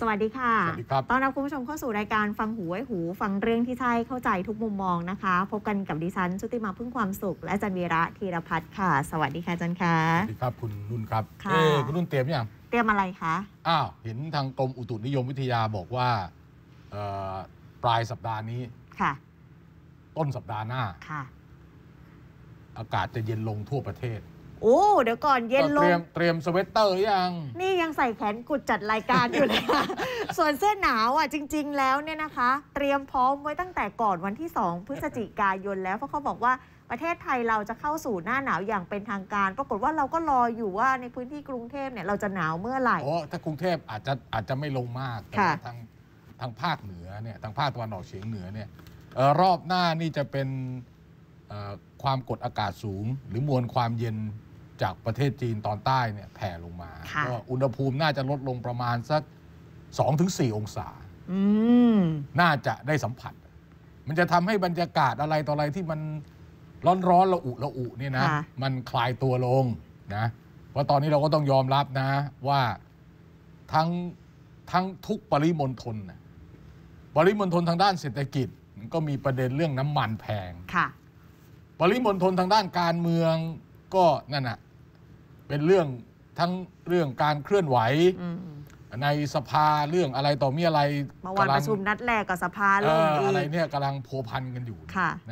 สวัสดีค่ะสวัสดีครับตอนรับคุณผู้ชมเข้าสู่รายการฟังหูไว้หู ฟังเรื่องที่ใช่เข้าใจทุกมุมมองนะคะ พบกันกับดิฉันชุติมาพึ่งความสุข และจันวีระธีรพัฒน์ค่ะ สวัสดีค่ะจันค่ะสวัสดีครับคุณนุ่นครับค่ะเอ้คุณนุ่นเตรียมยัง เตรียมอะไรคะ อ้าวเห็นทางกรมอุตุนิยมวิทยาบอกว่าปลายสัปดาห์นี้ค่ะต้นสัปดาห์หน้าค่ะอากาศจะเย็นลงทั่วประเทศโอ้ เดี๋ยวก่อนเย็นลง เตรียมเตรียมสเวตเตอร์ยังนี่ยังใส่แขนกุดจัดรายการอยู่เลยค่ะ ส่วนเสื้อหนาวอ่ะจริงๆ แล้วเนี่ยนะคะ เตรียมพร้อมไว้ตั้งแต่ก่อนวันที่ 2พฤศจิกายนแล้วเพราะเขาบอกว่าประเทศไทยเราจะเข้าสู่หน้าหนาวอย่างเป็นทางการ ปรากฏว่าเราก็รออยู่ว่าในพื้นที่กรุงเทพเนี่ยเราจะหนาวเมื่อไหร่อ๋ถ้ากรุงเทพอาจจะอาจจะไม่ลงมากแต่ทางทางภาคเหนือเนี่ยทางภาคตะวันออกเฉียงเหนือเนี่ยรอบหน้านี่จะเป็นความกดอากาศสูงหรือมวลความเย็นจากประเทศจีนตอนใต้เนี่ยแผ่ลงมาก็อุณหภูมิน่าจะลดลงประมาณสัก 2-4 องศา น่าจะได้สัมผัส มันจะทำให้บรรยากาศอะไรต่ออะไรที่มันร้อนๆระอุระอุเนี่ยนะ มันคลายตัวลงนะ เพราะตอนนี้เราก็ต้องยอมรับนะ ว่าทั้งทั้งทุกปริมณฑลปริมณฑลทางด้านเศรษฐกิจก็มีประเด็นเรื่องน้ำมันแพง ปริมณฑลทางด้านการเมืองก็นั่นน่ะเป็นเรื่องทั้งเรื่องการเคลื่อนไหว ในสภาเรื่องอะไรต่อมีอะไรเมื่อวานประชุมนัดแรกกับสภาเรื่องอะไรเนี่ยกำลังโผพันกันอยู่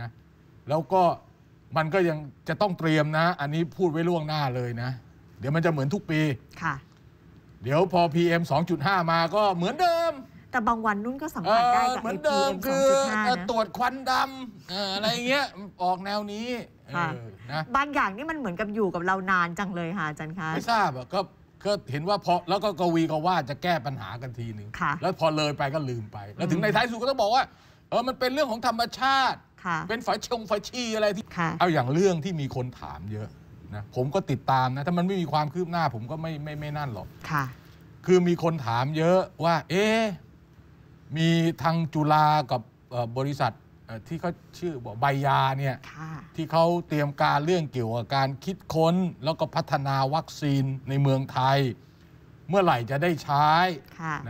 นะแล้วก็มันก็ยังจะต้องเตรียมนะ อันนี้พูดไว้ล่วงหน้าเลยนะ เดี๋ยวมันจะเหมือนทุกปีค่ะ เดี๋ยวพอ PM 2.5 มาก็เหมือนเดิม แต่บางวันนุ่นก็สัมผัสได้กับเหมือนเดิมคือ ตรวจควันดำอะไรเงี้ยออกแนวนี้ค่ะบางอย่างนี่มันเหมือนกับอยู่กับเรานานจังเลยค่ะอาจารย์คะไม่ทราบอะก็ก็เห็นว่าพอแล้วก็กวีก็ว่าจะแก้ปัญหากันทีหนึ่งแล้วพอเลยไปก็ลืมไปแล้วถึงในท้ายสุดก็ต้องบอกว่าเออมันเป็นเรื่องของธรรมชาติเป็นฝาชงฝาชีอะไรที่เอาอย่างเรื่องที่มีคนถามเยอะนะผมก็ติดตามนะถ้ามันไม่มีความคืบหน้าผมก็ไม่ไม่ไม่นั่นหรอกค่ะ คือมีคนถามเยอะว่า เอ๊มีทางจุฬากับบริษัทที่เขาชื่อบอกใบยาเนี่ยที่เขาเตรียมการเรื่องเกี่ยวกับการคิดค้นแล้วก็พัฒนาวัคซีนในเมืองไทย เมื่อไหร่จะได้ใช้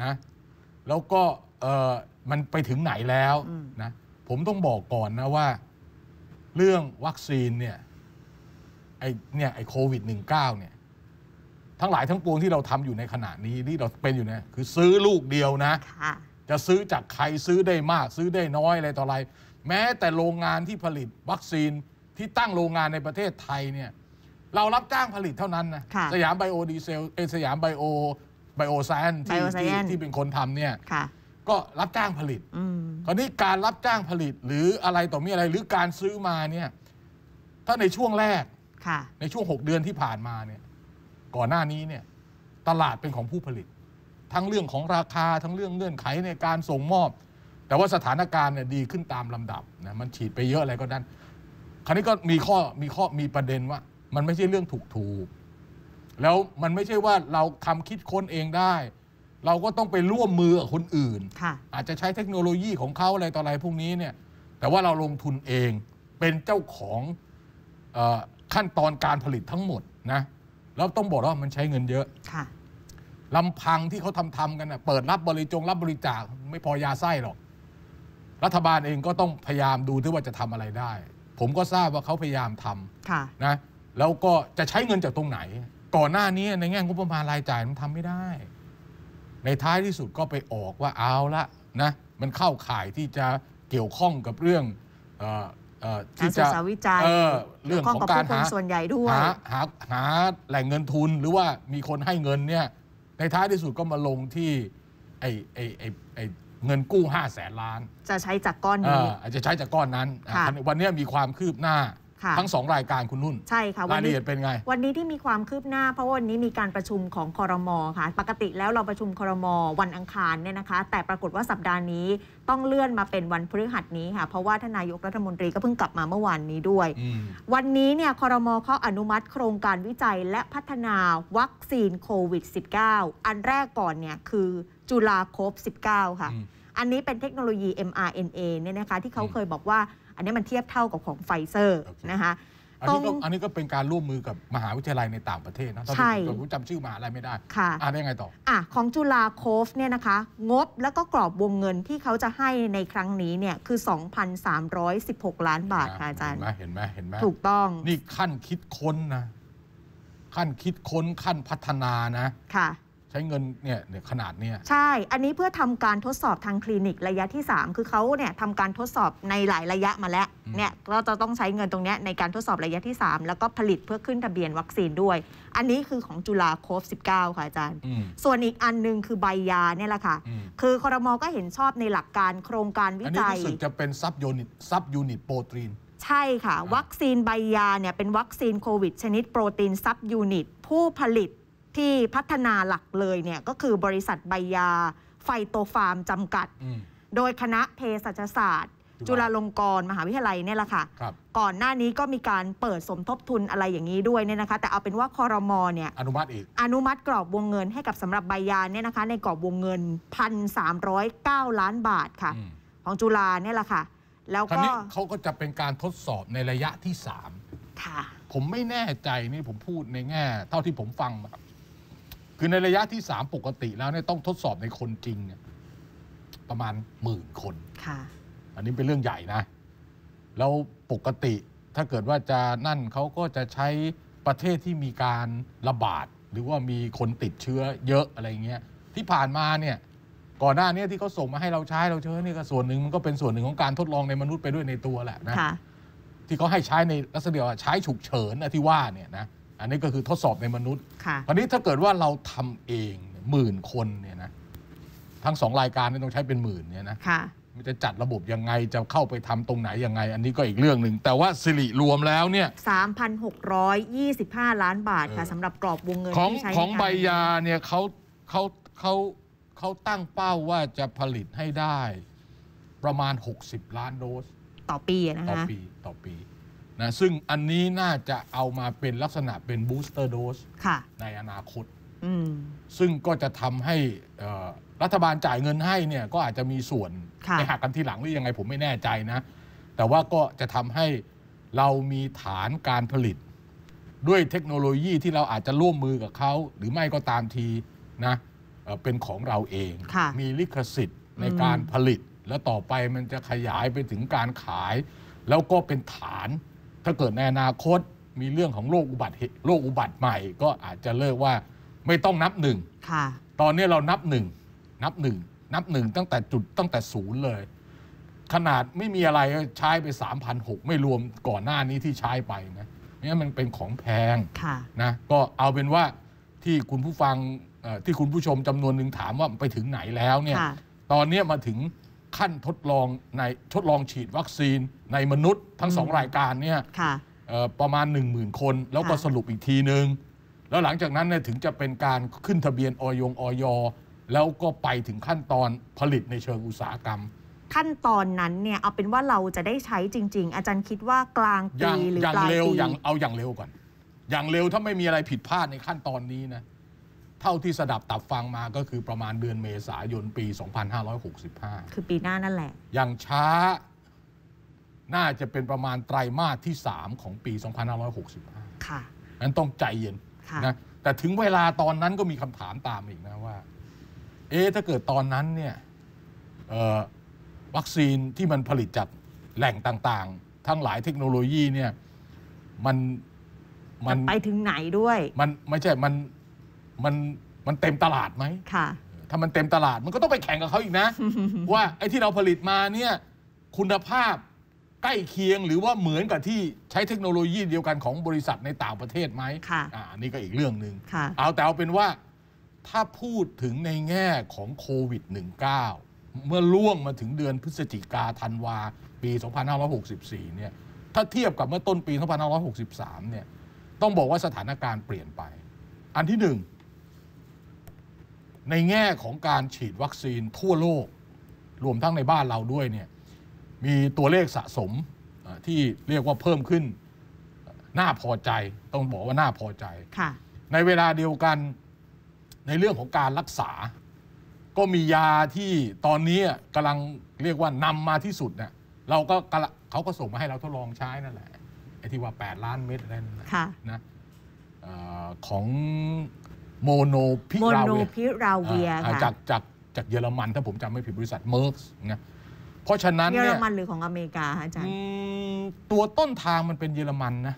นะแล้วก็มันไปถึงไหนแล้วนะผมต้องบอกก่อนนะว่า เรื่องวัคซีนเนี่ยไอเนี่ยไอโควิด -19 เนี่ยทั้งหลายทั้งปวงที่เราทำอยู่ในขณะนี้ที่เราเป็นอยู่เนี่ยคือซื้อลูกเดียวนะ จะซื้อจากใครซื้อได้มาก ซื้อได้น้อยอะไรต่ออะไรแม้แต่โรงงานที่ผลิตวัคซีนที่ตั้งโรงงานในประเทศไทยเนี่ย เรารับจ้างผลิตเท่านั้นนะะสยามไบโอดีเซลเอสยามไบโอไบโอไซนที่ที่ที่เป็นคนทำเนี่ยก็รับจ้างผลิตคราวนี้การรับจ้างผลิตหรืออะไรต่อมีอะไรหรือการซื้อมาเนี่ยถ้าในช่วงแรก ในช่วงหกเดือนที่ผ่านมาเนี่ยก่อนหน้านี้เนี่ยตลาดเป็นของผู้ผลิต ทั้งเรื่องของราคาทั้งเรื่องเงื่อนไขในการส่งมอบแต่ว่าสถานการณ์เนี่ยดีขึ้นตามลำดับนะมันฉีดไปเยอะอะไรก็นั้นคราวนี้ก็มีข้อมีข้อมีประเด็นว่า มันไม่ใช่เรื่องถูกถูกแล้วมันไม่ใช่ว่าเราทำคิดค้นเองได้ เราก็ต้องไปร่วมมือกับคนอื่นอาจจะใช้เทคโนโลยีของเขาอะไรต่ออะไรพวกนี้เนี่ย แต่ว่าเราลงทุนเองเป็นเจ้าของอขั้นตอนการผลิตทั้งหมดนะแล้วต้องบอกว่ามันใช้เงินเยอะลำพังที่เขาทำทำกันนะเปิดรับบริจงรับบริจาค ไม่พอยาไส้หรอกรัฐบาลเองก็ต้องพยายามดูที่ว่าจะทำอะไรได้ ผมก็ทราบว่าเขาพยายามทำนะแล้วก็จะใช้เงินจากตรงไหน ก่อนหน้านี้ในแง่งบประมาณรายจ่ายมันทำไม่ได้ ในท้ายที่สุดก็ไปออกว่าเอาละนะมันเข้าข่ายที่จะเกี่ยวข้องกับเรื่องที่จะวิจัยเรื่องของการหาส่วนใหญ่ด้วยหาหาหาแหล่งเงินทุนหรือว่ามีคนให้เงินเนี่ยในท้ายที่สุดก็มาลงที่ไอ้ไอ้ไอเงินกู้ 5 0 0แสนล้าน จะใช้จากก้อนนี้อาจจะใช้จากก้อนนั้นวันนี้มีความคืบหน้าทั้งสองรายการคุณนุ่น ใช่ค่ะรายละเอียดเป็นไง วันนี้ที่มีความคืบหน้าเพราะวันนี้มีการประชุมของคอรมอค่ะปกติแล้วเราประชุมคอรมอวันอังคารเนี่ยนะคะ แต่ปรากฏว่าสัปดาห์นี้ต้องเลื่อนมาเป็นวันพฤหัสนี้ค่ะเพราะว่าทนายกรัฐมนตรีก็เพิ่งกลับมาเมื่อวานนี้ด้วยวันนี้เนี่ยคอรมอเขาอนุมัติโครงการวิจัยและพัฒนาวัคซีนโควิด -19 อันแรกก่อนเนี่ยคือจุลาโคบ19 ค่ะ อันนี้เป็นเทคโนโลยี mRNA เนี่ยนะคะ ที่เขาเคยบอกว่า อันนี้มันเทียบเท่ากับของไฟเซอร์นะคะอันนี้ก็อันนี้ก็เป็นการร่วมมือกับมหาวิทยาลัยในต่างประเทศนะใช่ผมจำชื่อมหาะไรไม่ได้ค่ะอ่าได้ไงต่ออ่ะของจุฬาโคฟ เนี่ยนะคะ งบแล้วก็กรอบวงเงินที่เขาจะให้ในครั้งนี้เนี่ยคือ 2,316 ล้านบาทค่ะอาจารย์เห็นไหมเห็นไหมถูกต้องนี่ขั้นคิดค้นนะขั้นคิดค้นขั้นพัฒนานะค่ะช้เงินเนี่ยขนาดเนี่ยใช่ อันนี้เพื่อทำการทดสอบทางคลินิกระยะที่ 3 คือเขาเนี่ยทำการทดสอบในหลายระยะมาแล้ว เนี่ยเราจะต้องใช้เงินตรงนี้ในการทดสอบระยะที่ 3 แล้วก็ผลิตเพื่อขึ้นทะเบียนวัคซีนด้วย อันนี้คือของจุฬาโคฟ้าค่ะอาจารย์ ส่วนอีกอันนึงคือใบยาเนี่ยแหละค่ะ คือคอรมอก็เห็นชอบในหลักการโครงการวิจัย อันนี้รู้สึกจะเป็นซับยูนิตซับยูนิตโปรตีนใช่ค่ะ วัคซีนใบยาเนี่ยเป็นวัคซีนโควิดชนิดโปรตีนซับยูนิตผู้ผลิตที่พัฒนาหลักเลยเนี่ยก็คือบริษัทใบยา ไฟโตฟาร์มจำกัด โดยคณะเภสัชศาสตร์ จุฬาลงกรณ์มหาวิทยาลัยเนี่ยแหละค่ะก่อนหน้านี้ก็มีการเปิดสมทบทุนอะไรอย่างนี้ด้วยเนี่ยนะคะ แต่เอาเป็นว่าคอรมอเนี่ยอนุมัติอีก อนุมัติกรอบวงเงินให้กับสำหรับใบยาเนี่ยนะคะในกรอบวงเงิน 1,309ล้านบาทค่ะ ของจุฬาเนี่ยแหละค่ะ แล้วก็เขาก็จะเป็นการทดสอบในระยะที่3ค่ะผมไม่แน่ใจนี่ผมพูดในแง่ เท่าที่ผมฟังคือในระยะที่สามปกติแล้วเนี่ยต้องทดสอบในคนจริงเนี่ยประมาณหมื่นคนค่ะ อันนี้เป็นเรื่องใหญ่นะแล้วปกติ ถ้าเกิดว่าจะนั่นเขาก็จะใช้ประเทศที่มีการระบาด หรือว่ามีคนติดเชื้อเยอะอะไรเงี้ยที่ผ่านมาเนี่ย ก่อนหน้านี้ที่เขาส่งมาให้เราใช้เราเชื้อ นี่ก็ส่วนหนึ่งมันก็เป็นส่วนหนึ่งของการทดลองในมนุษย์ไปด้วยในตัวแหละนะะที่เขาให้ใช้ในลักษณะเียใช้ฉุกเฉินนะที่ว่าเนี่ยนะอันนี้ก็คือทดสอบในมนุษย์ ค่ะตอนนี้ถ้าเกิดว่าเราทำเองหมื่นคนเนี่ยนะ ทั้งสองรายการนี่ต้องใช้เป็นหมื่นเนี่ยนะ ค่ะมันจะจัดระบบยังไงจะเข้าไปทำตรงไหนยังไงอันนี้ก็อีกเรื่องหนึ่ง แต่ว่าสิริรวมแล้วเนี่ยสสามพันหกร้อยยี่ิบห้าล้านบาทค่ะสำหรับกรอบวงเงินของที่ใช้ของใบยาเนี่ยเขาเขาเขาเขาตั้งเป้าว่าจะผลิตให้ได้ประมาณ 60 ล้านโดส ต่อปีนะคะต่อปีต่อปีนะซึ่งอันนี้น่าจะเอามาเป็นลักษณะเป็นบูสเตอร์โดสในอนาคตซึ่งก็จะทำให้รัฐบาลจ่ายเงินให้เนี่ยก็อาจจะมีส่วนในหักกันทีหลังหรือยังไงผมไม่แน่ใจนะ แต่ว่าก็จะทำให้เรามีฐานการผลิต ด้วยเทคโนโลยีที่เราอาจจะร่วมมือกับเขา หรือไม่ก็ตามทีนะเป็นของเราเอง มีลิขสิทธิ์ในการผลิตแล้วต่อไปมันจะขยายไปถึงการขาย แล้วก็เป็นฐานถ้าเกิดในอนาคตมีเรื่องของโรคอุบัติโรคอุบัติใหม่ ก็อาจจะเลิกว่าไม่ต้องนับหนึ่ง ตอนนี้เรานับหนึ่งนับหนึ่งนับหนึ่งตั้งแต่จุด ตั้งแต่ศูนย์เลย ขนาดไม่มีอะไรใช้ไป3,006ไม่รวมก่อนหน้านี้ที่ใช้ไปนะนี่มันเป็นของแพงนะก็เอาเป็นว่าที่คุณผู้ฟังที่คุณผู้ชมจำนวนหนึ่งถามว่าไปถึงไหนแล้วเนี่ย ตอนนี้มาถึงขั้นทดลองในทดลองฉีดวัคซีนในมนุษย์ทั้งสองรายการเนี่ยประมาณ1 0,000คน แล้วก็สรุปอีกทีนึงแล้วหลังจากนั้นเนี่ยถึงจะเป็นการขึ้นทะเบียนออยงออยแล้วก็ไปถึงขั้นตอนผลิตในเชิงอุตสาหกรรม ขั้นตอนนั้นเนี่ยเอาเป็นว่าเราจะได้ใช้จริง ๆ อาจารย์คิดว่ากลางปีหรือปลายปีอย่างเร็วอย่างเอาอย่างเร็วก่อนอย่างเร็วถ้าไม่มีอะไรผิดพลาดในขั้นตอนนี้นะเท่าที่สดับตับฟังมาก็คือประมาณเดือนเมษายนปี 2565 คือปีหน้านั่นแหละ อย่างช้า น่าจะเป็นประมาณไตรมาสที่ 3 ของปี 2565 ค่ะนั้นต้องใจเย็นะนะ แต่ถึงเวลาตอนนั้นก็มีคำถามตามอีกนะว่า เอ๊ถ้าเกิดตอนนั้นเนี่ยวัคซีนที่มันผลิตจากแหล่งต่างๆ ทั้งหลายเทคโนโลยีเนี่ย มัน มันไปถึงไหนด้วย มันไม่ใช่ มันมันมันเต็มตลาดไหมค่ะถ้ามันเต็มตลาดมันก็ต้องไปแข่งกับเขาอีกนะ ว่าไอ้ที่เราผลิตมาเนี่ยคุณภาพใกล้เคียงหรือว่าเหมือนกับที่ใช้เทคโนโลยีเดียวกันของบริษัทในต่างประเทศไหมอ่าอันนี้ก็อีกเรื่องหนึ่งเอาแต่เอาเป็นว่าถ้าพูดถึงในแง่ของโควิด -19 เมื่อล่วงมาถึงเดือนพฤศจิกาธันวาปี2564เนี่ย ถ้าเทียบกับเมื่อต้นปี2563เนี่ย ต้องบอกว่าสถานการณ์เปลี่ยนไป อันที่หนึ่งในแง่ของการฉีดวัคซีนทั่วโลกรวมทั้งในบ้านเราด้วยเนี่ยมีตัวเลขสะสมที่เรียกว่าเพิ่มขึ้นน่าพอใจต้องบอกว่าน่าพอใจ ในเวลาเดียวกันในเรื่องของการรักษา ก็มียาที่ตอนนี้กำลังเรียกว่านำมาที่สุดเนี่ยเราก็เขาก็ส่งมาให้เราทดลองใช้นั่นแหละไอ้ที่ว่า8ล้านเม็ดอะไรนั่นนะของโมโนพิราเวียจากจากจากเยอรมันถ้าผมจำไม่ผิดบริษัทเมอร์กนะเพราะฉะนั้นเยอรมันหรือของอเมริกาะอาจารย์ตัวต้นทางมันเป็นเยอรมันนะ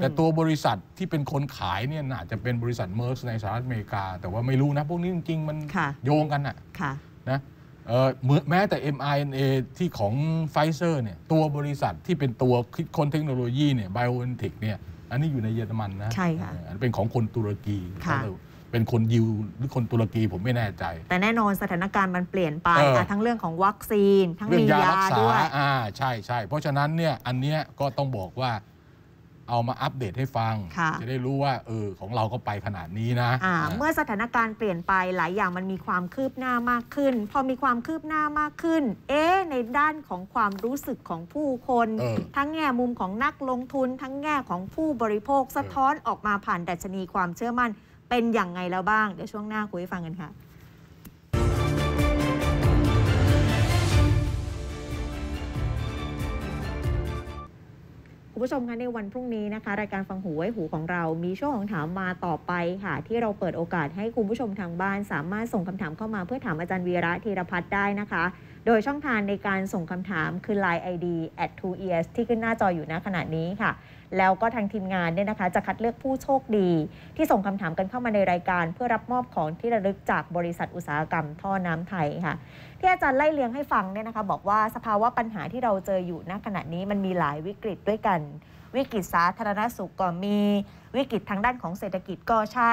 แต่ตัวบริษัทที่เป็นคนขายเนี่ยน่าจะเป็นบริษัทเมอร์สในสหรัฐอเมริกา แต่ว่าไม่รู้นะ พวกนี้จริงๆ มันโยงกันอะ่ะนะเอ่อมอแม้แต่ mRNA ที่ของไฟเซอร์เนี่ยตัวบริษัทที่เป็นตัวคิดค้นเทคโนโลยีเนี่ยไบโอเอนเทคเนี่ยอันนี้อยู่ในเยอรมันนะใช่ค่ะเอันเป็นของคนตุรกีค่ะเขาเป็นคนยิวหรือคนตุรกีผมไม่แน่ใจ แต่แน่นอนสถานการณ์มันเปลี่ยนไปออทั้งเรื่องของวัคซีนทั้งมียาด้วยอ่าใช่ใช่ เพราะฉะนั้นเนี่ยอันเนี้ยก็ต้องบอกว่าเอามาอัปเดตให้ฟัง จะได้รู้ว่าเออของเราก็ไปขนาดนี้นะะเมื่อสถานการณ์เปลี่ยนไปหลายอย่างมันมีความคืบหน้ามากขึ้นพอมีความคืบหน้ามากขึ้น เอ๊ในด้านของความรู้สึกของผู้คน ทั้งแง่มุมของนักลงทุนทั้งแง่ของผู้บริโภคสะท้อนออกมาผ่านดัชนีความเชื่อมั่นเป็นอย่างไงแล้วบ้าง เดี๋ยวช่วงหน้าคุยฟังกันค่ะคุณผู้ชมคะในวันพรุ่งนี้นะคะ รายการฟังหูไว้หูของเรา มีช่วงของถามมาต่อไปค่ะ ที่เราเปิดโอกาสให้คุณผู้ชมทางบ้านสามารถส่งคำถามเข้ามาเพื่อถามอาจารย์วีระธีรพัฒน์ได้นะคะ โดยช่องทางในการส่งคำถามคือ Line ID at 2 es ที่ขึ้นหน้าจออยู่ณขณะนี้ค่ะแล้วก็ทางทีมงานเนี่ยนะคะ จะคัดเลือกผู้โชคดี ที่ส่งคำถามกันเข้ามาในรายการ เพื่อรับมอบของที่ระลึกจากบริษัทอุตสาหกรรมท่อน้ำไทยค่ะ ที่อาจารย์ไล่เลียงให้ฟังเนี่ยนะคะ บอกว่าสภาวะปัญหาที่เราเจออยู่ณขณะนี้มันมีหลายวิกฤตด้วยกัน วิกฤตสาธารณสุขก็มีวิกฤตทางด้านของเศรษฐกิจก็ใช่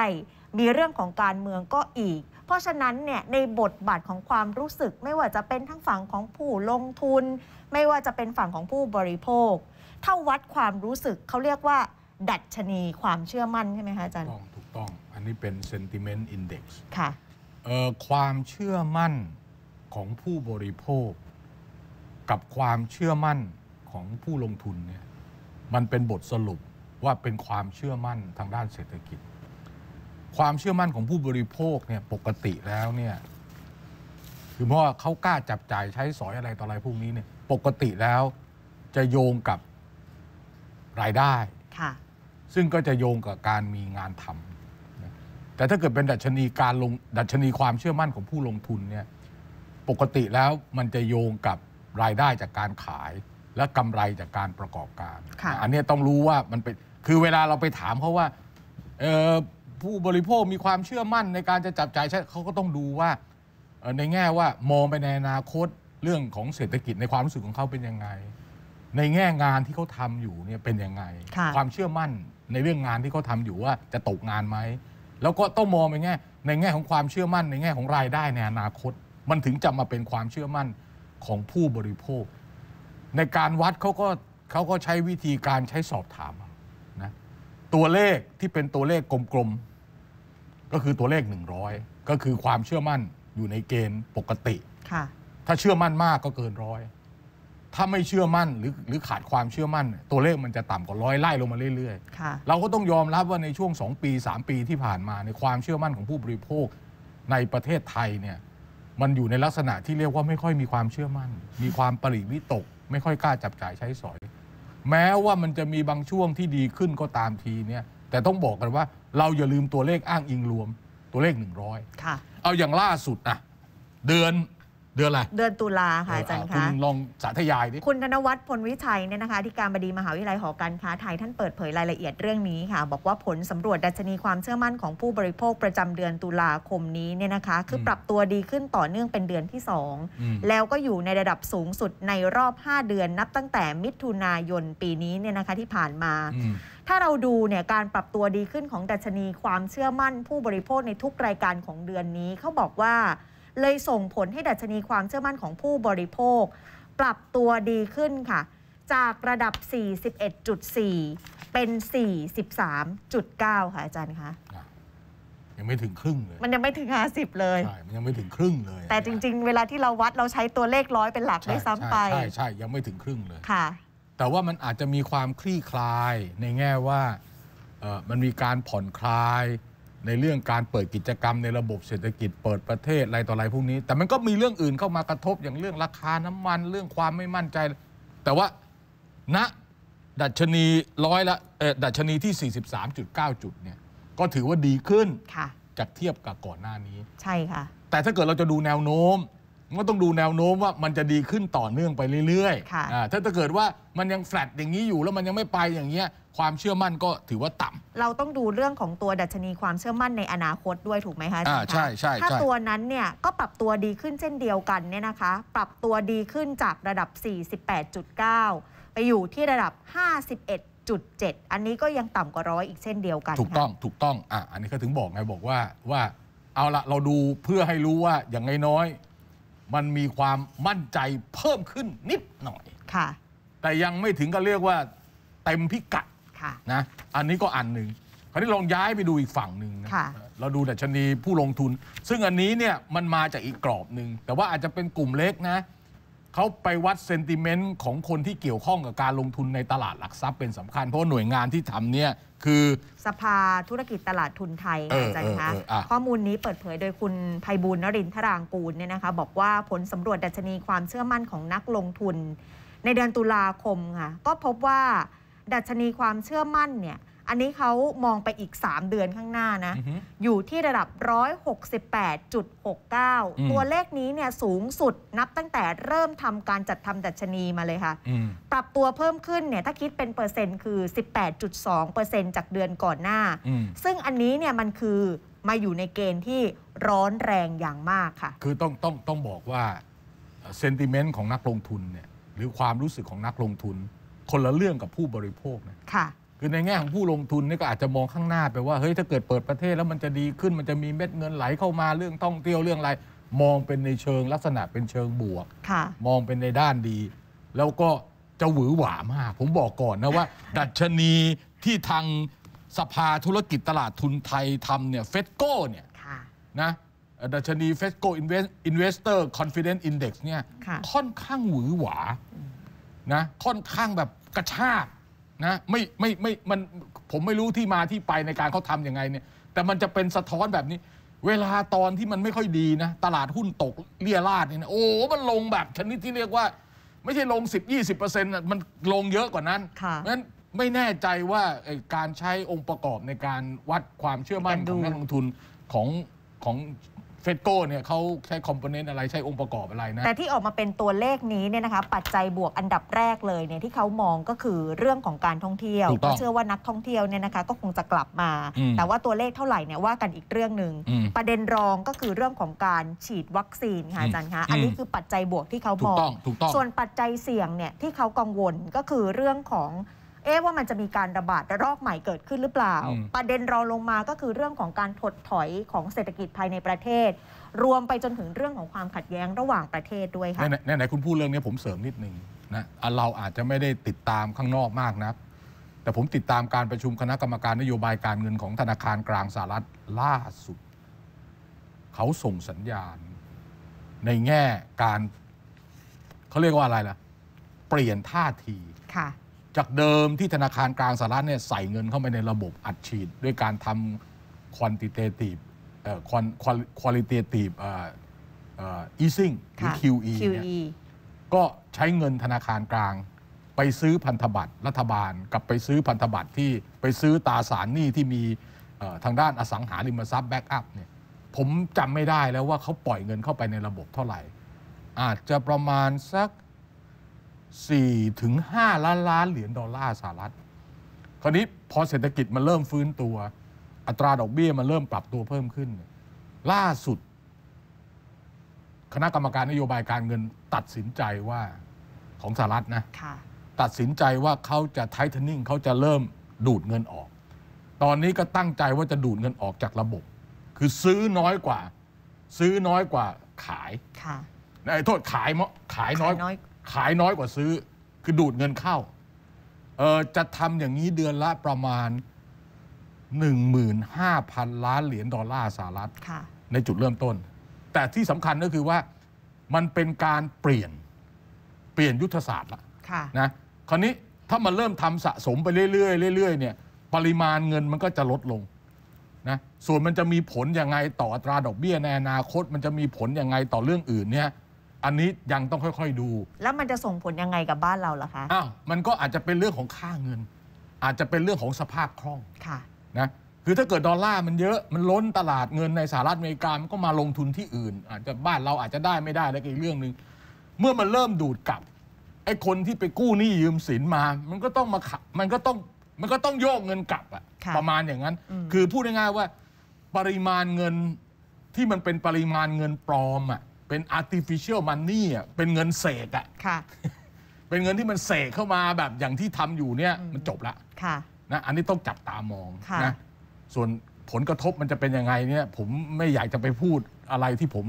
มีเรื่องของการเมืองก็อีก เพราะฉะนั้นเนี่ยในบทบาทของความรู้สึกไม่ว่าจะเป็นทั้งฝั่งของผู้ลงทุน ไม่ว่าจะเป็นฝั่งของผู้บริโภคถ้าวัดความรู้สึกเขาเรียกว่า ดัชนี ความเชื่อมั่นใช่ไหมคะอาจารย์ต้องถูกต้อง อันนี้เป็น sentiment index ค่ะ่ความเชื่อมั่นของผู้บริโภคกับความเชื่อมั่นของผู้ลงทุนเนี่ย มันเป็นบทสรุปว่าเป็นความเชื่อมั่นทางด้านเศรษฐกิจ ความเชื่อมั่นของผู้บริโภคเนี่ยปกติแล้วเนี่ยคือเพราะว่าเขากล้าจับจ่ายใช้สอยอะไรต่ออะไรพวกนี้เนี่ยปกติแล้วจะโยงกับรายได้ ซึ่งก็จะโยงกับการมีงานทำแต่ถ้าเกิดเป็นดัชนีการลงดัชนีความเชื่อมั่นของผู้ลงทุนเนี่ย ปกติแล้วมันจะโยงกับรายได้จากการขายและกำไรจากการประกอบการ อันนี้ต้องรู้ว่ามันเป็น คือเวลาเราไปถามเขาว่าผู้บริโภคมีความเชื่อมั่นในการจะจับจ่ายใช้เขาก็ต้องดูว่า ในแง่ว่ามองไปในอนาคตเรื่องของเศรษฐกิจในความรู้สึกของเขาเป็นยังไงในแง่งานที่เขาทำอยู่เนี่ยเป็นยังไงความเชื่อมั่นในเรื่องงานที่เขาทาอยู่ว่าจะตกงานไหม แล้วก็ต้องมองในแง่ในแง่ของความเชื่อมั่น ในแง่ของรายได้ในอนาคต มันถึงจะมาเป็นความเชื่อมั่นของผู้บริโภค ในการวัดเขาก็เขาก็ใช้วิธีการใช้สอบถามนะตัวเลขที่เป็นตัวเลขกลมๆก็คือตัวเลขหนึ่งร้อยก็คือความเชื่อมั่นอยู่ในเกณฑ์ปกติถ้าเชื่อมั่นมากก็เกินร้อยถ้าไม่เชื่อมั่นหรือหรือขาดความเชื่อมั่นตัวเลขมันจะต่ำกว่าร้อยไล่ลงมาเรื่อยๆเราก็ต้องยอมรับว่าในช่วง 2 ปี 3 ปีที่ผ่านมาในความเชื่อมั่นของผู้บริโภคในประเทศไทยเนี่ย มันอยู่ในลักษณะที่เรียกว่าไม่ค่อยมีความเชื่อมั่น มีความปริวิตกไม่ค่อยกล้าจับจ่ายใช้สอย แม้ว่ามันจะมีบางช่วงที่ดีขึ้นก็ตามทีเนี่ยแต่ต้องบอกกันว่าเราอย่าลืมตัวเลขอ้างอิงรวมตัวเลข100ค่ะ เอาอย่างล่าสุดอะเดือนเดือนอะไร เดือนตุลาค่ะอาจารย์คะคุณลองสาธยายดิคุณธนวัฒน์พลวิชัยเนี่ยนะคะที่การบดีมหาวิทยาลัยหอการค้าไทยท่านเปิดเผยรายละเอียดเรื่องนี้ค่ะ บอกว่าผลสำรวจดัชนีความเชื่อมั่นของผู้บริโภคประจำเดือนตุลาคมนี้เนี่ยนะคะ คือปรับตัวดีขึ้นต่อเนื่องเป็นเดือนที่ 2 แล้วก็อยู่ในระดับสูงสุดในรอบ 5 เดือนนับตั้งแต่มิถุนายนปีนี้เนี่ยนะคะที่ผ่านมาถ้าเราดูเนี่ยการปรับตัวดีขึ้นของดัชนีความเชื่อมั่น ผู้บริโภคในทุกรายการของเดือนนี้เขาบอกว่าเลยส่งผลให้ดัชนีความเชื่อมั่นของผู้บริโภค ปรับตัวดีขึ้นค่ะ จากระดับ 41.4 เป็น 43.9ค่ะอาจารย์คะยังไม่ถึงครึ่งเลยมันยังไม่ถึง 50 เลยใช่มันยังไม่ถึงครึ่งเลยแต่จริงๆ เวลาที่เราวัดเราใช้ตัวเลขร้อยเป็นหลักด้วยซ้ำไปใช่ใช่ยังไม่ถึงครึ่งเลยค่ะแต่ว่ามันอาจจะมีความคลี่คลายในแง่ว่ามันมีการผ่อนคลายในเรื่องการเปิดกิจกรรมในระบบเศรษฐกิจเปิดประเทศอะไรต่ออะไรพวกนี้ แต่มันก็มีเรื่องอื่นเข้ามากระทบอย่างเรื่องราคาน้ำมันเรื่องความไม่มั่นใจ แต่ว่าณนะดัชนีร้อยละดัชนีที่ 43.9 จุดเนี่ยก็ถือว่าดีขึ้นจากเทียบกับก่อนหน้านี้ใช่ค่ะ แต่ถ้าเกิดเราจะดูแนวโน้มก็ต้องดูแนวโน้มว่ามันจะดีขึ้นต่อเนื่องไปเรื่อยๆอถ้าเกิดว่ามันยังแฟลตอย่างนี้อยู่แล้วมันยังไม่ไปอย่างเงี้ยความเชื่อมั่นก็ถือว่าต่ำเราต้องดูเรื่องของตัวดัชนีความเชื่อมั่นในอนาคตด้วยถูกไหมคะอาจารย์่ใช่ใช่ถ้าตัวนั้นเนี่ยก็ปรับตัวดีขึ้นเช่นเดียวกันเนี่ยนะคะ ปรับตัวดีขึ้นจากระดับ 48.9 ไปอยู่ที่ระดับ 51.7 อันนี้ก็ยังต่ำกว่าร้อยอีกเช่นเดียวกัน ถูกต้อง ถูกต้องอ่ะอันนี้ก็ถึงบอกไงบอกว่าว่าเอาละเราดูเพื่อให้รู้ว่าอย่างน้อยมันมีความมั่นใจเพิ่มขึ้นนิดหน่อย ค่ะ แต่ยังไม่ถึงกับเรียกว่าเต็มพิกัดะนะ อันนี้ก็อันหนึ่งคราวนี้ลองย้ายไปดูอีกฝั่งหนึ่งนะเราดูดัชนีผู้ลงทุน ซึ่งอันนี้เนี่ยมันมาจากอีกกรอบหนึ่ง แต่ว่าอาจจะเป็นกลุ่มเล็กนะเขาไปวัดเซนติเมนต์ของคนที่เกี่ยวข้องกับการลงทุนในตลาดหลักทรัพย์เป็นสำคัญ เพราะหน่วยงานที่ทำเนี่ยคือ สภาธุรกิจตลาดทุนไทย่อาจารย์คะข้อมูลนี้เปิดเผยโดยคุณภัยบุญนรินทรางกูลเนี่ยนะคะบอกว่าผลสำรวจดัชนีความเชื่อมั่นของนักลงทุน ในเดือนตุลาคม ค่ะ ก็พบว่า ดัชนีความเชื่อมั่นเนี่ยอันนี้เขามองไปอีก 3 เดือนข้างหน้านะอยู่ที่ระดับ 168.69 ตัวเลขนี้เนี่ยสูงสุดนับตั้งแต่เริ่มทำการจัดทำดัชนีมาเลยค่ะปรับตัวเพิ่มขึ้นเนี่ยถ้าคิดเป็นเปอร์เซ็นต์คือ 18.2%จากเดือนก่อนหน้า ซึ่งอันนี้เนี่ยมันคือมาอยู่ในเกณฑ์ที่ร้อนแรงอย่างมากค่ะ คือต้องต้องต้องบอกว่า เซนติเมนต์ของนักลงทุนเนี่ยหรือความรู้สึกของนักลงทุน คนละเรื่องกับผู้บริโภคนะค่ะคือในแง่ของผู้ลงทุนนี่ก็อาจจะมองข้างหน้าไปว่า เฮ้ย ถ้าเกิดเปิดประเทศแล้วมันจะดีขึ้นมันจะมีเม็ดเงินไหลเข้ามาเรื่องท่องเที่ยวเรื่องอะไรมองเป็นในเชิงลักษณะเป็นเชิงบวกมองเป็นในด้านดี แล้วก็จะหวือหวามาก ผมบอกก่อนนะว่า ดัชนีที่ทางสภาธุรกิจตลาดทุนไทยทำเนี่ยเฟสโก้เนี่ยนะดัชนีเฟสโก้อินเวสเตอร์คอนฟิเดนซ์อินเด็กซ์เนี่ยค่อนข้างหวือหวานะค่อนข้างแบบกระชากนะไม่ไม่ไม่มันผมไม่รู้ที่มาที่ไปในการเขาทำยังไงเนี่ยแต่มันจะเป็นสะท้อนแบบนี้ เวลาตอนที่มันไม่ค่อยดีนะตลาดหุ้นตกเลี่ยราดเนี่ยนะโอ้มันลงแบบชนิดที่เรียกว่าไม่ใช่ลง 10 20เปอร์เซ็นต์มันลงเยอะกว่านั้นเพราะฉะนั้นไม่แน่ใจว่าการใช้องค์ประกอบในการวัดความเชื่อมั่นของนักลงทุนของของเฟดโก้เนี่ยเขาใช้คอมโพเนนต์อะไรใช้องค์ประกอบอะไรนะแต่ที่ออกมาเป็นตัวเลขนี้เนี่ยนะคะปัจจัยบวกอันดับแรกเลยเนี่ยที่เขามองก็คือเรื่องของการท่องเที่ยว ก็เชื่อว่านักท่องเที่ยวเนี่ยนะคะก็คงจะกลับมา แต่ว่าตัวเลขเท่าไหร่เนี่ยว่ากันอีกเรื่องหนึ่งประเด็นรองก็คือเรื่องของการฉีดวัคซีนค่ะอาจารย์คะอันนี้คือปัจจัยบวกที่เขามองส่วนปัจจัยเสี่ยงเนี่ยที่เขากังวลก็คือเรื่องของเอ๊ะว่ามันจะมีการระบาดระลอกใหม่เกิดขึ้นหรือเปล่า ประเด็นรองลงมาก็คือเรื่องของการถดถอยของเศรษฐกิจภายในประเทศ รวมไปจนถึงเรื่องของความขัดแย้งระหว่างประเทศด้วยค่ะ ไหนไหนคุณพูดเรื่องนี้ผมเสริมนิดนึงนะเราอาจจะไม่ได้ติดตามข้างนอกมากนะแต่ผมติดตามการประชุมคณะกรรมการนโยบายการเงินของธนาคารกลางสหรัฐล่าสุด เขาส่งสัญญาณ ในแง่การเขาเรียกว่าอะไรล่ะเปลี่ยนท่าทีค่ะจากเดิมที่ธนาคารกลางสหรัฐเนี่ยใส่เงินเข้าไปในระบบอัดฉีด ด้วยการทำ quantitative เอ่อ qualitative เอ่ออ่อ easing หรือ QE เนี่ยก็ใช้เงินธนาคารกลางไปซื้อพันธบัตร รัฐบาล กับไปซื้อพันธบัตรที่ไปซื้อตราสารหนี้ที่มีทางด้านอสังหาริมทรัพย์แบ็กอัพเนี่ยผมจำไม่ได้แล้วว่าเขาปล่อยเงินเข้าไปในระบบเท่าไหร่ อาจจะประมาณสัก4ถึง5ล้านล้านเหรียญดอลลาร์สหรัฐ คราวนี้พอเศรษฐกิจมันเริ่มฟื้นตัว อัตราดอกเบี้ยมันเริ่มปรับตัวเพิ่มขึ้น ล่าสุด คณะกรรมการนโยบายการเงินตัดสินใจว่าของสหรัฐนะะตัดสินใจว่าเขาจะไทเทนิ่งเขาจะเริ่มดูดเงินออก ตอนนี้ก็ตั้งใจว่าจะดูดเงินออกจากระบบ คือซื้อน้อยกว่าซื้อน้อยกว่าขายค่ะโทษขายมขายน้อยขายน้อยกว่าซื้อคือดูดเงินเข้าเออจะทำอย่างนี้เดือนละประมาณ 15,000ล้านเหรียญดอลลาร์สหรัฐในจุดเริ่มต้น แต่ที่สำคัญก็คือว่ามันเป็นการเปลี่ยนเปลี่ยนยุทธศาสตร์ละนะคราวนี้ถ้ามันเริ่มทำสะสมไปเรื่อยๆเรื่อยๆเนี่ย ปริมาณเงินมันก็จะลดลงนะส่วนมันจะมีผลยังไงต่ออัตราดอกเบี้ยในอนาคต มันจะมีผลยังไงต่อเรื่องอื่นเนี่ยอันนี้ยังต้องค่อยๆดู แล้วมันจะส่งผลยังไงกับบ้านเราล่ะคะ อ้าวมันก็อาจจะเป็นเรื่องของค่าเงิน อาจจะเป็นเรื่องของสภาพคล่อง ค่ะ นะ คือถ้าเกิดดอลลาร์มันเยอะมันล้นตลาดเงินในสหรัฐอเมริกามันก็มาลงทุนที่อื่น อาจจะบ้านเราอาจจะได้ไม่ได้แล้วก็อีกเรื่องหนึ่งเมื่อมันเริ่มดูดกลับไอ้คนที่ไปกู้หนี้ยืมสินมา มันก็ต้องมาขับมันก็ต้องมันก็ต้องโยกเงินกลับอะประมาณอย่างนั้น คือพูดง่ายๆว่า ปริมาณเงินที่มันเป็นปริมาณเงินปลอมอะเป็น artificial money อ่ะ เป็นเงินเสกอ่ะค่ะ เป็นเงินที่มันเสกเข้ามาแบบอย่างที่ทำอยู่เนี่ยมันจบละค่ะนะ อันนี้ต้องจับตามองะนะส่วนผลกระทบมันจะเป็นยังไงเนี่ย ผมไม่อยากจะไปพูดอะไรที่ผม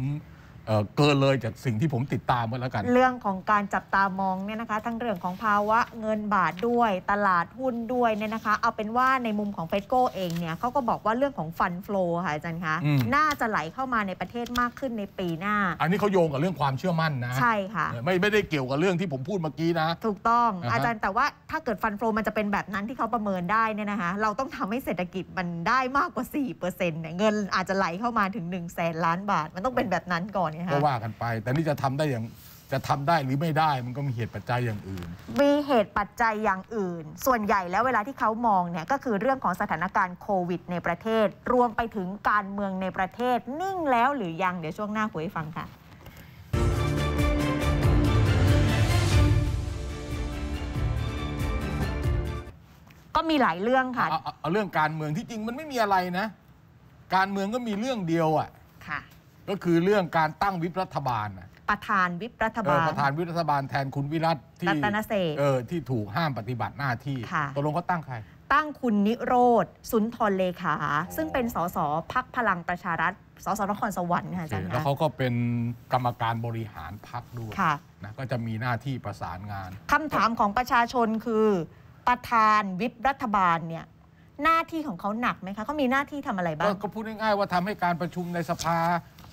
เกินเลยจากสิ่งที่ผมติดตามมาแล้วกัน เรื่องของการจับตามองเนี่ยนะคะ ทั้งเรื่องของภาวะ เงินบาทด้วยตลาดหุ้นด้วยเนี่ยนะคะ เอาเป็นว่าในมุมของเฟดโกเองเนี่ยเขาก็บอกว่าเรื่องของฟันฟลูค่ะอาจารย์คะ น่าจะไหลเข้ามาในประเทศมากขึ้นในปีหน้า อันนี้เขาโยงกับเรื่องความเชื่อมั่นนะใช่ค่ะไม่ไม่ได้เกี่ยวกับเรื่องที่ผมพูดเมื่อกี้นะถูกต้องอาจารย์แต่ว่าถ้าเกิดฟันฟลูมันจะเป็นแบบนั้นที่เขาประเมินได้เนี่ยนะคะเราต้องทำให้เศรษฐกิจมันได้มากกว่า 4%เปอร์เซ็นต์เงินอาจจะไหลเข้ามาถึง1นึ่งแสนล้านบาท มันต้องเป็นแบบนั้นก่อนไงฮะก็ว่ากันไป แต่นี่จะทำได้อย่างจะทำได้หรือไม่ได้มันก็มีเหตุปัจจัยอย่างอื่น มีเหตุปัจจัยอย่างอื่น ส่วนใหญ่แล้วเวลาที่เขามองเนี่ย ก็คือเรื่องของสถานการณ์โควิด ในประเทศ รวมไปถึงการเมืองในประเทศนิ่งแล้วหรือยังเดี๋ยวช่วงหน้าคุยฟังค่ะ ก็มีหลายเรื่องค่ะเอาเรื่องการเมืองที่จริงมันไม่มีอะไรนะ การเมืองก็มีเรื่องเดียวอ่ะค่ะก็คือเรื่องการตั้งวิปรัฐบาลนะประธานวิปรัฐบาล ประธานวิปรัฐบาลแทนคุณวิรัตที่รัตนเสกเออที่ถูกห้ามปฏิบัติหน้าที่ตกลงเขาตั้งใคร ตั้งคุณนิโรธสุนทรเลขา ซึ่งเป็นสสพักพลังประชารัฐสสนครสวรรค์ค่ะอาจารย์แล้วเขาก็เป็นกรรมการบริหารพักด้วยะนะก็จะมีหน้าที่ประสานงานคำถามของประชาชนคือ ประธานวิปรัฐบาลเนี่ยหน้าที่ของเขาหนักไหมคะเขามีหน้าที่ทำอะไรบ้างก็พูดง่ายๆว่าทำให้การประชุมในสภา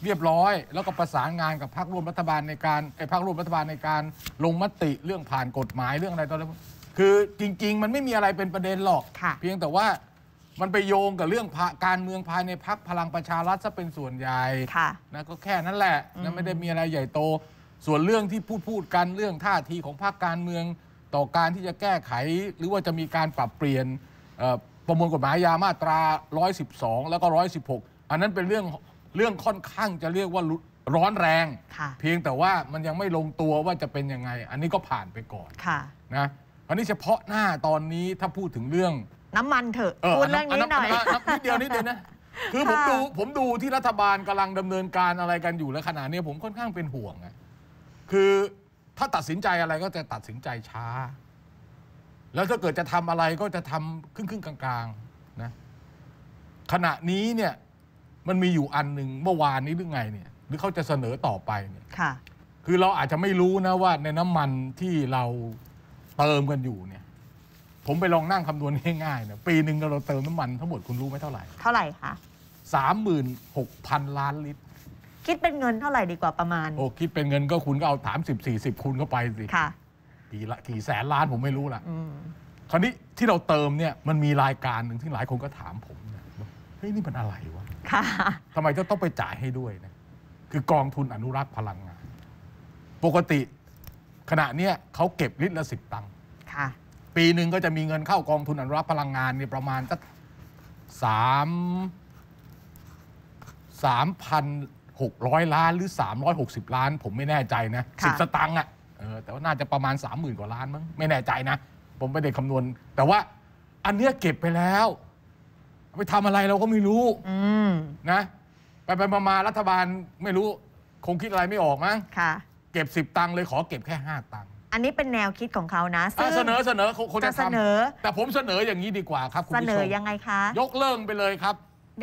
เรียบร้อยแล้วก็ประสานงานกับพรรคร่วมรัฐบาลในการไอ้พรรคร่วมรัฐบาลในการลงมติเรื่องผ่านกฎหมายเรื่องอะไรตอนนั้นคือจริงๆ มันไม่มีอะไรเป็นประเด็นหรอกเพียงแต่ว่ามันไปโยงกับเรื่องการเมืองภายในพรรคพลังประชารัฐซะเป็นส่วนใหญ่นะก็แค่นั้นแหละนะไม่ได้มีอะไรใหญ่โตส่วนเรื่องที่พูดพูดกันเรื่องท่าทีของรรคการเมืองต่อการที่จะแก้ไข หรือว่าจะมีการปรับเปลี่ยนประมวลกฎหมายยามาตรา112แล้วก็116 อันนั้นเป็นเรื่องเรื่องค่อนข้างจะเรียกว่าร้อนแรงเพียงแต่ว่ามันยังไม่ลงตัวว่าจะเป็นยังไง อันนี้ก็ผ่านไปก่อนะนะอันนี้เฉพาะหน้าตอนนี้ถ้าพูดถึงเรื่องน้ำมันเถอะพูดเรื่องนี้หน่อยนิดเดียวนิดเดียวนะคือผมดูผมดูที่รัฐบาลกำลังดำเนินการอะไรกันอยู่และขณะนี้ผมค่อนข้างเป็นห่วงอะคือถ้าตัดสินใจอะไรก็จะตัดสินใจช้า แล้วถ้าเกิดจะทำอะไรก็จะทำครึ่งครึ่งกลางๆนะ ขณะนี้เนี่ยมันมีอยู่อันหนึ่งเมื่อวานนี้หรือไงเนี่ยหรือเขาจะเสนอต่อไปเนี่ยค่ะ คือเราอาจจะไม่รู้นะว่าในน้ำมันที่เราเติมกันอยู่เนี่ย ผมไปลองนั่งคำนวณง่ายๆเนี่ยปีหนึ่งเราเติมน้ำมันทั้งหมดคุณรู้ไหมเท่าไหร่เท่าไหร่คะสามหมื่นหกพันล้านลิตร คิดเป็นเงินเท่าไหร่ดีกว่าประมาณโอ้คิดเป็นเงินก็คุณก็เอาสามสิบสี่สิบคูณเข้าไปสิค่ะกี่ละกี่แสนล้านผมไม่รู้ละอืคราวนี้ที่เราเติมเนี่ยมันมีรายการหนึ่งที่หลายคนก็ถามผมเนี่ยเฮ้ยนี่มันอะไรวะทำไมจะต้องไปจ่ายให้ด้วยนะคือกองทุนอนุรักษ์พลังงาน ปกติขณะเนี้ยเขาเก็บลิตรละสิบตังค์ปีหนึ่งก็จะมีเงินเข้ากองทุนอนุรักษ์พลังงานเนี่ยประมาณสักสามสามพันหกร้อยล้านหรือสามร้อยหกสิบล้าน ผมไม่แน่ใจนะสิบสตังค์อ่ะแต่ว่าน่าจะประมาณสามหมื่นกว่าล้านมั้งไม่แน่ใจนะ ผมไม่ได้คำนวณ แต่ว่าอันเนี้ยเก็บไปแล้วไปทำอะไรเราก็ไม่รู้นะ ไปไปมารัฐบาลไม่รู้ คงคิดอะไรไม่ออกมั้งเก็บสิบตังค์เลยขอเก็บแค่ห้าตังค์อันนี้เป็นแนวคิดของเขานะ เสนอเสนอคนจะทำแต่ผมเสนออย่างนี้ดีกว่าครับคุณผู้ชมเสนอยังไงคะ ยกเลิกไปเลยครับ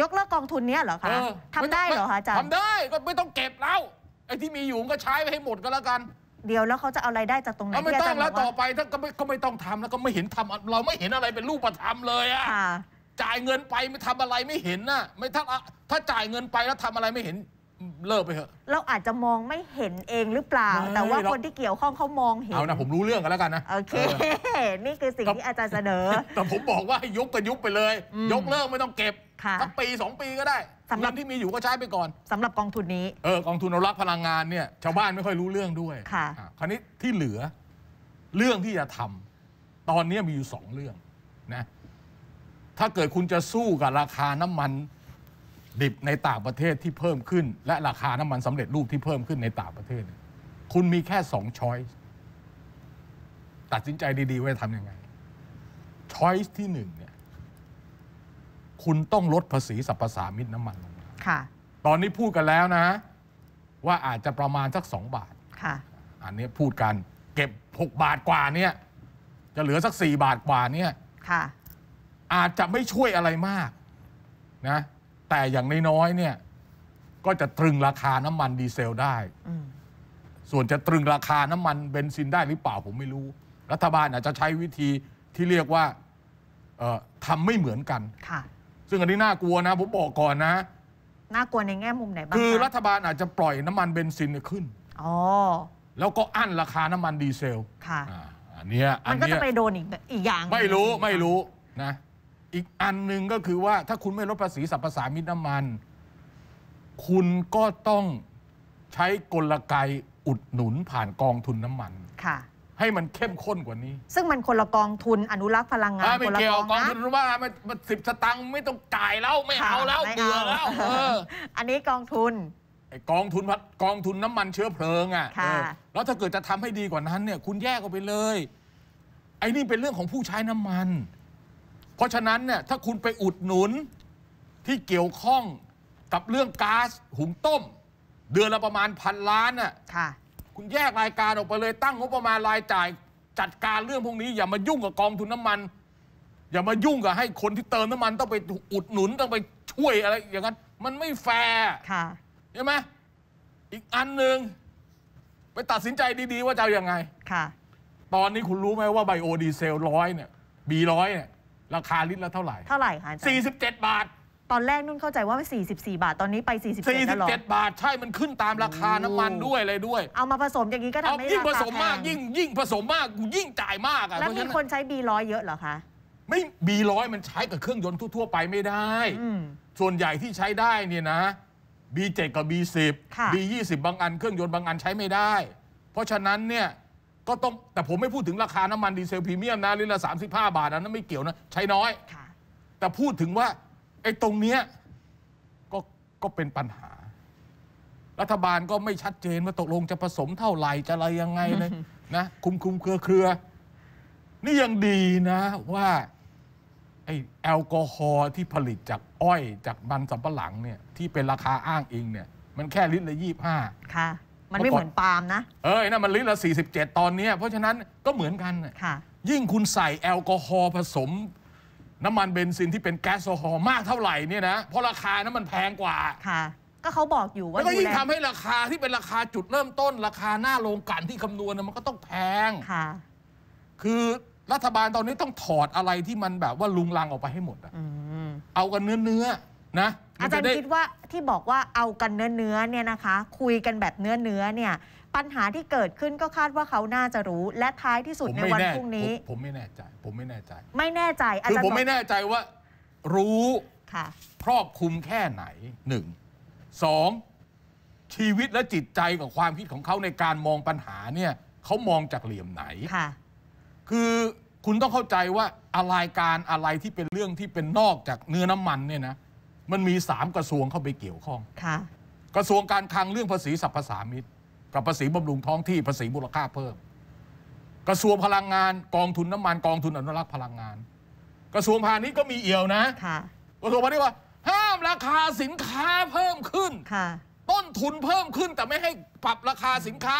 ยกเลิกกองทุนเนี้ยเหรอคะทำได้เหรอคะอาจารย์ทำได้ ก็ไม่ต้องเก็บแล้วไอ้ที่มีอยู่ก็ใช้ไปให้หมดก็แล้วกัน เดี๋ยวแล้วเขาจะเอาอะไรได้จากตรงไหนไม่ต้องแล้วต่อไปถ้าก็ไม่ก็ไม่ต้องทำแล้วก็ไม่เห็นทำเราไม่เห็นอะไรเป็นรูปธรรมเลยอะจ่ายเงินไปไม่ทำอะไรไม่เห็นนะไม่ถ้าถ้าจ่ายเงินไปแล้วทำอะไรไม่เห็น เลิกไปเถอะ เราอาจจะมองไม่เห็นเองหรือเปล่า แต่ว่าคนที่เกี่ยวข้องเขามองเห็น เอานะผมรู้เรื่องกันแล้วกันนะ โอเค นี่คือสิ่งที่อาจารย์เสนอ แต่ผมบอกว่ายุบก็ยุบไปเลย ยกเลิกไม่ต้องเก็บสักปี2ปีก็ได้สำหรับที่มีอยู่ก็ใช้ไปก่อน สำหรับกองทุนนี้ เออกองทุนรักพลังงานเนี่ย ชาวบ้านไม่ค่อยรู้เรื่องด้วยค่ะ คราวนี้ที่เหลือ เรื่องที่จะทำ ตอนนี้มีอยู่2เรื่องนะถ้าเกิดคุณจะสู้กับราคาน้ำมัน ดิบในต่างประเทศที่เพิ่มขึ้น และราคาน้ำมันสำเร็จรูปที่เพิ่มขึ้นในต่างประเทศคุณมีแค่สองช้อยตัดสินใจดีๆว่าจะทำยังไงช้อยที่หนึ่งเนี่ย คุณต้องลดภาษีสรรพสามิตน้ำมันลงค่ะตอนนี้พูดกันแล้วนะ ว่าอาจจะประมาณสักสองบาทค่ะ อันนี้พูดกันเก็บหกบาทกว่าเนี่ย จะเหลือสักสี่บาทกว่าเนี่ยค่ะอาจจะไม่ช่วยอะไรมาก นะ แต่อย่างน้อยๆเนี่ยก็จะตรึงราคาน้ำมันดีเซลได้ ส่วนจะตรึงราคาน้ำมันเบนซินได้หรือเปล่าผมไม่รู้ รัฐบาลอาจจะใช้วิธีที่เรียกว่าทำไม่เหมือนกันซึ่งอันนี้น่ากลัวนะผมบอกก่อนนะ น่ากลัวในแง่มุมไหนบ้าง คือรัฐบาลอาจจะปล่อยน้ำมันเบนซินขึ้นแล้วก็อั้นราคาน้ำมันดีเซลอันนี้มันก็จะไปโดนอีกอย่าง ไม่รู้ไม่รู้นะอีกอันหนึ่งก็คือว่าถ้าคุณไม่ลดภาษีสรรพสามิตน้ำมัน คุณก็ต้องใช้กลไกอุดหนุนผ่านกองทุนน้ำมันค่ะ ให้มันเข้มข้นกว่านี้ ซึ่งมันคนละกองทุนอนุรักษ์พลังงานไม่คนละเกี่ยวกองทุนรู้ว่ามันมันสิบสตังค์ไม่ต้องจ่ายแล้วไม่เอาแล้วเบื่อแล้วอันนี้กองทุนไอกองทุนพัดกองทุนน้ำมันเชื้อเพลิงอ่ะแล้วถ้าเกิดจะทำให้ดีกว่านั้นเนี่ยคุณแยกออกไปเลยไอ้นี่เป็นเรื่องของผู้ใช้น้ำมันเพราะฉะนั้นเนี่ยถ้าคุณไปอุดหนุนที่เกี่ยวข้องกับเรื่องก๊าซหุงต้ม เดือนละประมาณพันล้านน่ะคุณแยกรายการออกไปเลยตั้งงบประมาณรายจ่าย จัดการเรื่องพวกนี้ อย่ามายุ่งกับกองทุนน้ามัน อย่ามายุ่งกับให้คนที่เติมน้ำมันต้องไปอุดหนุนต้องไปช่วยอะไรอย่างนั้นมันไม่แฟร์ใช่ไหมอีกอันหนึ่ง ไปตัดสินใจดีๆว่าจะเอาอย่างไงค่ะ ตอนนี้คุณรู้ไหมว่าไบโอดีเซลร้อยเนี่ยบีร้อยเนี่ยราคาลิตรละเท่าไหร่ เท่าไหร่คะี่สิบเจ47 บาท ตอนแรกนุ่นเข้าใจว่า 44 บาท ตอนนี้ไป47แล้วหรอ4บาทใช่ มันขึ้นตามราคาน้ำมันด้วยอะไรด้วย เอามาผสมอย่างนี้ก็าทำให้ยิ่งผสมมากยิ่งยิ่งผสมมากยิ่งจ่ายมากอ่ะแล้วมีคนใช้บีร้อยเยอะเหรอคะ ไม่บีร้อยมันใช้กับเครื่องยนต์ทั่วไปไม่ได้ ส่วนใหญ่ที่ใช้ได้เนี่ยนะบีเจ็ดกับบบีสิบียี่สิบบางอันเครื่องยนต์บางอันใช้ไม่ได้ เพราะฉะนั้นเนี่ยก็ต้อง แต่ผมไม่พูดถึงราคา น้ำมัน ดีเซลพรีเมียมนะลิตรละสามสิบห้าบาทนะนั้น ไม่เกี่ยวนะใช้น้อยค่ะแต่พูดถึงว่า ไอ้ตรงเนี้ยก็ก็เป็นปัญหา รัฐบาลก็ไม่ชัดเจน ว่าตกลงจะผสมเท่าไหร่จะอะไรยังไงเลยนะคุมคุมเครือเครือ นี่ยังดีนะว่าไอ้แอลกอฮอล์ที่ผลิตจากอ้อย จาก มันสำปะหลังเนี่ยที่เป็นราคาอ้างอิงเนี่ยมันแค่ลิตรละยี่บห้าค่ะมันไม่เหมือนปาล์มนะ เอ้ยนะมันลิตรละ 47 ตอนนี้ เพราะฉะนั้นก็เหมือนกันค่ะ ยิ่งคุณใส่แอลกอฮอล์ผสม น้ำมันเบนซิน ที่เป็นแก๊สโซฮอล์มากเท่าไหร่เนี่ยนะ เพราะราคานั้นมันแพงกว่า ค่ะ ก็เขาบอกอยู่ว่า แล้วก็ยิ่งทำให้ราคาที่เป็นราคาจุดเริ่มต้นราคาหน้าโรงกลั่นที่คำนวณมันก็ต้องแพงค่ะ คือรัฐบาลตอนนี้ต้องถอดอะไรที่มันแบบว่าลุงลังออกไปให้หมดอะเอากันเนื้อเนื้อนะอาจารย์ คิดว่าที่บอกว่าเอากันเนื้อเนื้อเนี่ยนะคะ คุยกันแบบเนื้อเนื้อเนี่ยปัญหาที่เกิดขึ้นก็คาดว่าเขาน่าจะรู้ และท้ายที่สุดในวันพรุ่งนี้ ผมไม่แน่ใจ ผมไม่แน่ใจ ไม่แน่ใจอาจารย์คือผมไม่แน่ใจว่า รู้ครอบคลุมแค่ไหนหนึ่งสอง ชีวิตและจิตใจกับความคิดของเขาในการมองปัญหาเนี่ย เขามองจากเหลี่ยมไหนค่ะ คือคุณต้องเข้าใจว่าอะไรการอะไรที่เป็นเรื่องที่เป็นนอกจากเนื้อน้ำมันเนี่ยนะมันมีสามกระทรวงเข้าไปเกี่ยวข้องกระทรวงการคลังเรื่องภาษีสรรพสามิตกับภาษีบำรุงท้องที่ ภาษีมูลค่าเพิ่ม กระทรวงพลังงานกองทุนน้ำมันกองทุนอนุรักษ์พลังงาน กระทรวงพาณิชย์ก็มีเอี่ยวนะกระทรวงพาณิชย์ว่า ห้ามราคาสินค้าเพิ่มขึ้นต้นทุนเพิ่มขึ้น แต่ไม่ให้ปรับราคาสินค้า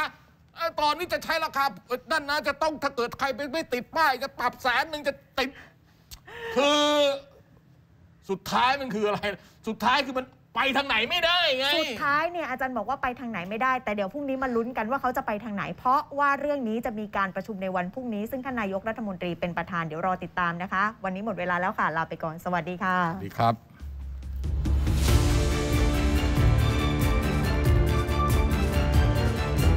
ตอนนี้จะใช้ราคาด้านนะจะต้องถ้าเกิดใครไม่ติดป้ายจะปรับแสนหนึ่งจะติด คือสุดท้ายมันคืออะไร สุดท้ายคือมันไปทางไหนไม่ได้ไง สุดท้ายเนี่ยอาจารย์บอกว่าไปทางไหนไม่ได้ แต่เดี๋ยวพรุ่งนี้มาลุ้นกันว่าเขาจะไปทางไหน เพราะว่าเรื่องนี้จะมีการประชุมในวันพรุ่งนี้ซึ่งท่านนายกรัฐมนตรีเป็นประธานเดี๋ยวรอติดตามนะคะ วันนี้หมดเวลาแล้วค่ะลาไปก่อนสวัสดีค่ะ สวัสดีครับ